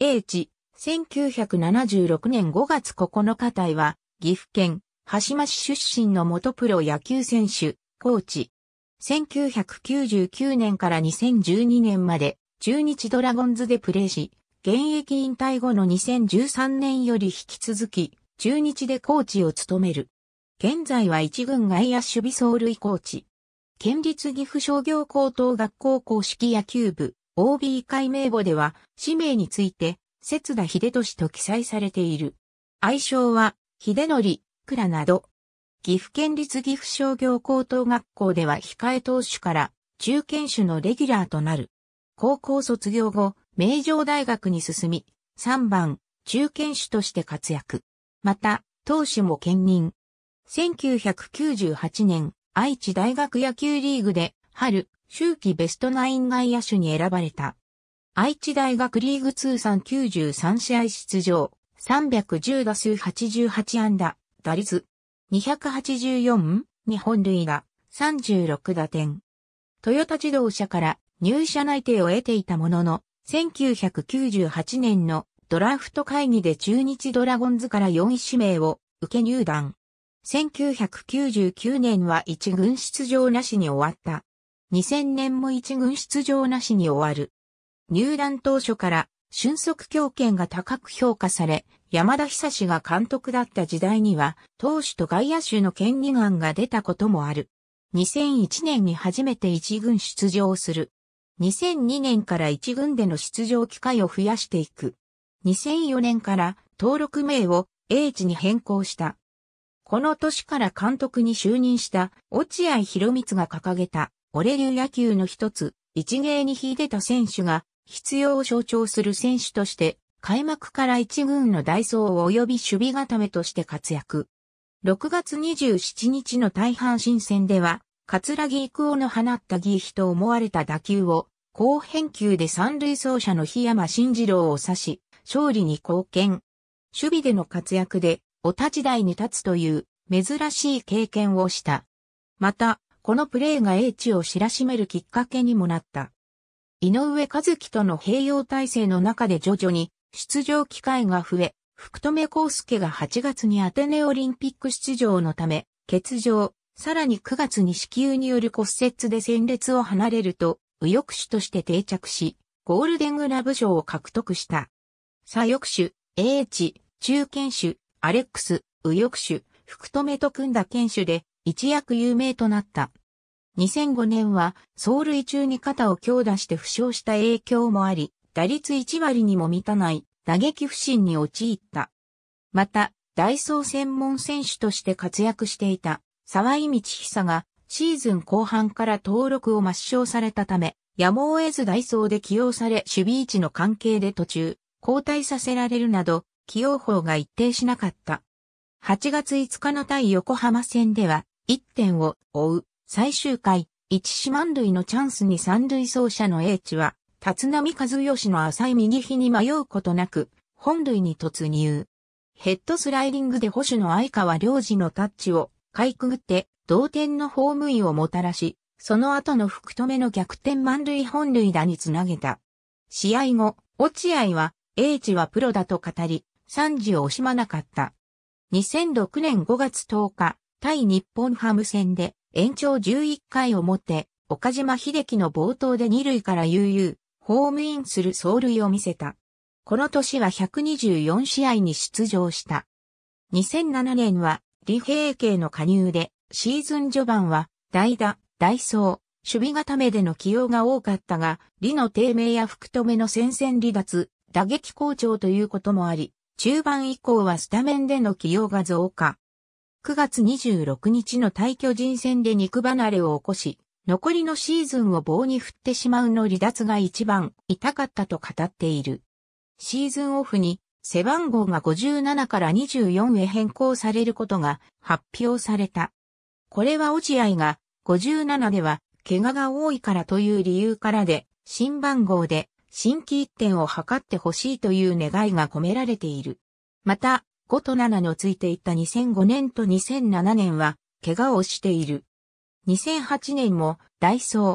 英知、1976年5月9日隊は、岐阜県、羽島市出身の元プロ野球選手、コーチ。1999年から2012年まで、中日ドラゴンズでプレーし、現役引退後の2013年より引き続き、中日でコーチを務める。現在は一軍外野守備走塁コーチ。県立岐阜商業高等学校公式野球部、OB 会名簿では、氏名について、節田秀俊と記載されている。愛称は、秀則、倉など。岐阜県立岐阜商業高等学校では控え投手から中堅手のレギュラーとなる。高校卒業後、名城大学に進み、3番、中堅手として活躍。また、投手も兼任。1998年、愛知大学野球リーグで、春、秋季ベストナイン外野手に選ばれた。愛知大学リーグ通算93試合出場、310打数88安打、打率、284、日本塁が36打点。トヨタ自動車から入社内定を得ていたものの、1998年のドラフト会議で中日ドラゴンズから4位指名を受け入団。1999年は1軍出場なしに終わった。2000年も一軍出場なしに終わる。入団当初から俊足強権が高く評価され、山田久志が監督だった時代には、投手と外野手の権利案が出たこともある。2001年に初めて一軍出場する。2002年から一軍での出場機会を増やしていく。2004年から登録名を英知に変更した。この年から監督に就任した落合博光が掲げたオレ流野球の一つ、一芸に秀でた選手が、必要を象徴する選手として、開幕から一軍のダイソー及び守備固めとして活躍。6月27日の大阪新戦では、ラギ育夫の放ったギーヒと思われた打球を、後編球で三塁走者の檜山慎次郎を指し、勝利に貢献。守備での活躍で、お立ち台に立つという、珍しい経験をした。また、このプレーが英知を知らしめるきっかけにもなった。井上和樹との併用体制の中で徐々に出場機会が増え、福留康介が8月にアテネオリンピック出場のため、欠場、さらに9月に子宮による骨折で戦列を離れると、右翼手として定着し、ゴールデングラブ賞を獲得した。左翼手、英知、中堅手、アレックス、右翼手、福留と組んだ堅手で、一躍有名となった。2005年は、走塁中に肩を強打して負傷した影響もあり、打率1割にも満たない打撃不振に陥った。また、ダイソー専門選手として活躍していた沢井道久がシーズン後半から登録を抹消されたため、やむを得ずダイソーで起用され守備位置の関係で途中、交代させられるなど、起用法が一定しなかった。8月5日の対横浜戦では、1点を追う最終回、一四万塁のチャンスに三塁走者の英知は、立浪和義の浅い右肘に迷うことなく、本塁に突入。ヘッドスライディングで保守の相川良二のタッチをかいくぐって同点のホームインをもたらし、その後の福留の逆転満塁本塁打につなげた。試合後、落合は、英知はプロだと語り、賛辞を惜しまなかった。2006年5月10日、対日本ハム戦で延長11回をもって、岡島秀樹の冒頭で2塁から悠々、ホームインする走塁を見せた。この年は124試合に出場した。2007年は、李平慶の加入で、シーズン序盤は、代打、代走、守備固めでの起用が多かったが、李の低迷や福留の戦線離脱、打撃好調ということもあり、中盤以降はスタメンでの起用が増加。9月26日の退去人戦で肉離れを起こし、残りのシーズンを棒に振ってしまうの離脱が一番痛かったと語っている。シーズンオフに背番号が57から24へ変更されることが発表された。これは落合が57では怪我が多いからという理由からで新番号で新規一点を図ってほしいという願いが込められている。また、5と7のついていた2005年と2007年は、怪我をしている。2008年も、ダイソー、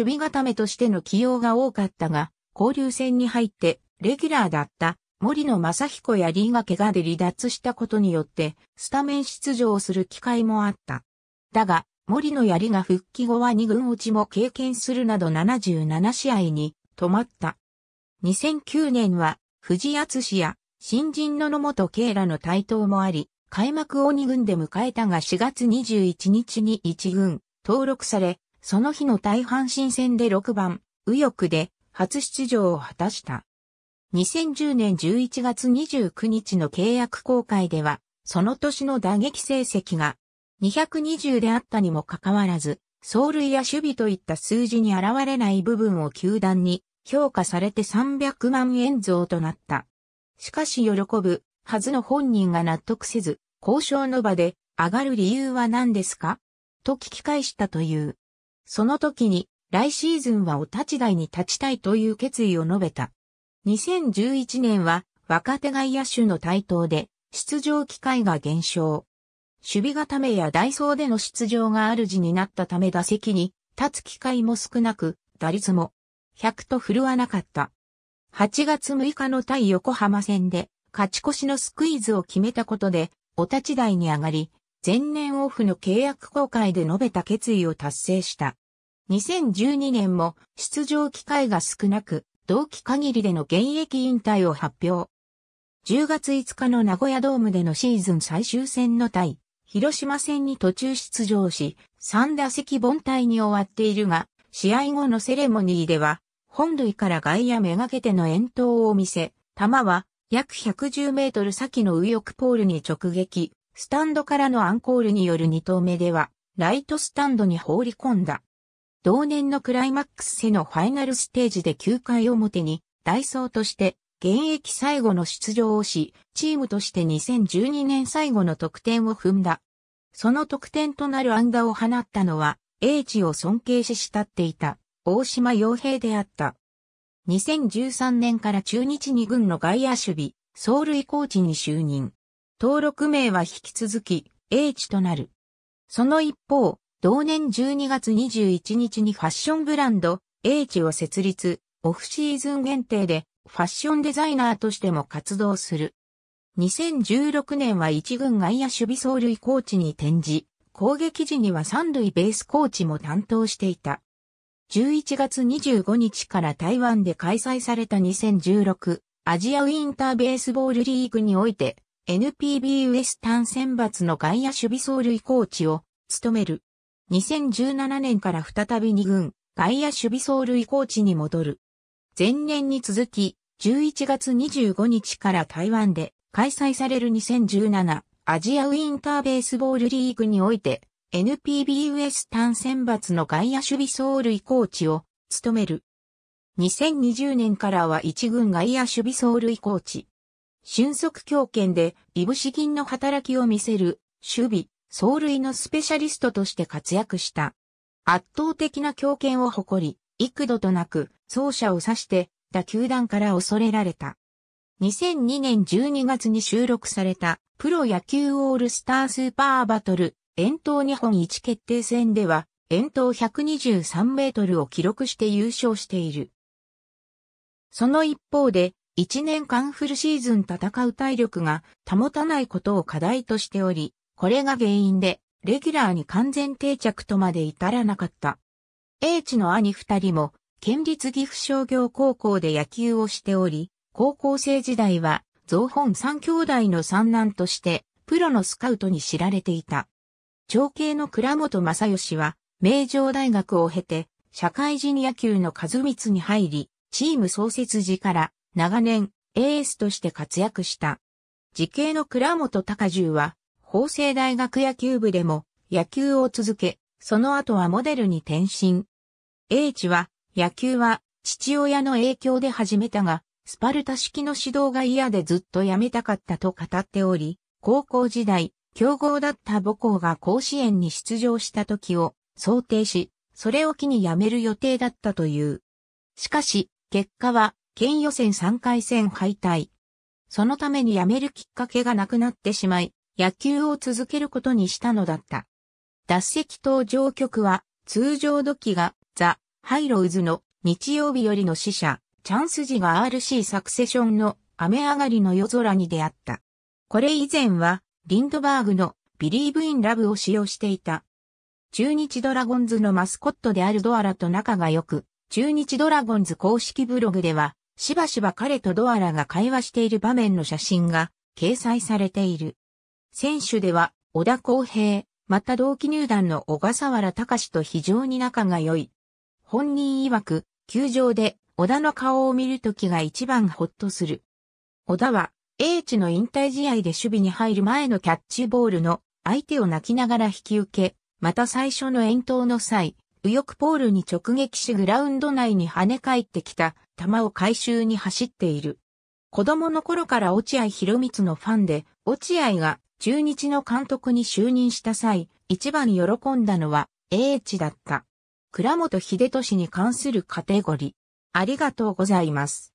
守備固めとしての起用が多かったが、交流戦に入って、レギュラーだった、森野正彦やリーが怪我で離脱したことによって、スタメン出場する機会もあった。だが、森野やが復帰後は2軍落ちも経験するなど77試合に止まった。2009年は藤井敦や新人の野本慶らの台頭もあり、開幕を2軍で迎えたが4月21日に1軍登録され、その日の大阪神戦で6番、右翼で初出場を果たした。2010年11月29日の契約公開では、その年の打撃成績が220であったにもかかわらず、走塁や守備といった数字に現れない部分を球団に評価されて300万円増となった。しかし喜ぶはずの本人が納得せず、交渉の場で上がる理由は何ですかと聞き返したという。その時に来シーズンはお立ち台に立ちたいという決意を述べた。2011年は若手外野手の台頭で出場機会が減少。守備固めやダイソーでの出場が主になったため打席に立つ機会も少なく、打率も100と振るわなかった。8月6日の対横浜戦で勝ち越しのスクイズを決めたことで、お立ち台に上がり、前年オフの契約公開で述べた決意を達成した。2012年も出場機会が少なく、同期限りでの現役引退を発表。10月5日の名古屋ドームでのシーズン最終戦の対、広島戦に途中出場し、3打席凡退に終わっているが、試合後のセレモニーでは、本塁から外野めがけての遠投を見せ、球は約110メートル先の右翼ポールに直撃、スタンドからのアンコールによる2投目では、ライトスタンドに放り込んだ。同年のクライマックスへのファイナルステージで9回表に、ダイソーとして現役最後の出場をし、チームとして2012年最後の得点を踏んだ。その得点となる安打を放ったのは、英知を尊敬し慕っていた、大島洋平であった。2013年から中日二軍の外野守備、走塁コーチに就任。登録名は引き続き、英知となる。その一方、同年12月21日にファッションブランド、英知を設立、オフシーズン限定で、ファッションデザイナーとしても活動する。2016年は一軍外野守備走塁コーチに転じ、攻撃時には三塁ベースコーチも担当していた。11月25日から台湾で開催された2016アジアウィンターベースボールリーグにおいて NPB ウエスタン選抜の外野守備走塁コーチを務める。2017年から再び2軍外野守備走塁コーチに戻る。前年に続き11月25日から台湾で開催される2017アジアウィンターベースボールリーグにおいて NPBUS 単選抜の外野守備走塁コーチを務める。2020年からは一軍外野守備走塁コーチ。俊足強権で、いぶし銀の働きを見せる、守備、走塁のスペシャリストとして活躍した。圧倒的な強権を誇り、幾度となく、走者を指して、打球団から恐れられた。2002年12月に収録された、プロ野球オールスタースーパーバトル遠投日本一決定戦では、遠投123メートルを記録して優勝している。その一方で、1年間フルシーズン戦う体力が保たないことを課題としており、これが原因で、レギュラーに完全定着とまで至らなかった。英知の兄二人も、県立岐阜商業高校で野球をしており、高校生時代は、造本三兄弟の三男として、プロのスカウトに知られていた。長兄の倉本正義は、名城大学を経て、社会人野球の和光に入り、チーム創設時から長年エースとして活躍した。時系の倉本隆重は、法政大学野球部でも野球を続け、その後はモデルに転身。英知は、野球は父親の影響で始めたが、スパルタ式の指導が嫌でずっとやめたかったと語っており、高校時代、強豪だった母校が甲子園に出場した時を想定し、それを機に辞める予定だったという。しかし、結果は、県予選3回戦敗退。そのために辞めるきっかけがなくなってしまい、野球を続けることにしたのだった。脱席登場曲は、通常時が、ザ・ハイローズの日曜日よりの死者、チャンス時が RC サクセションの雨上がりの夜空に出会った。これ以前は、リンドバーグのビリーブインラブを使用していた。中日ドラゴンズのマスコットであるドアラと仲が良く、中日ドラゴンズ公式ブログでは、しばしば彼とドアラが会話している場面の写真が掲載されている。選手では、小田康平、また同期入団の小笠原隆と非常に仲が良い。本人曰く、球場で小田の顔を見るときが一番ホッとする。小田は英知の引退試合で守備に入る前のキャッチボールの相手を泣きながら引き受け、また最初の遠投の際、右翼ポールに直撃しグラウンド内に跳ね返ってきた球を回収に走っている。子供の頃から落合博光のファンで、落合が中日の監督に就任した際、一番喜んだのは英知だった。倉本秀俊に関するカテゴリー。ありがとうございます。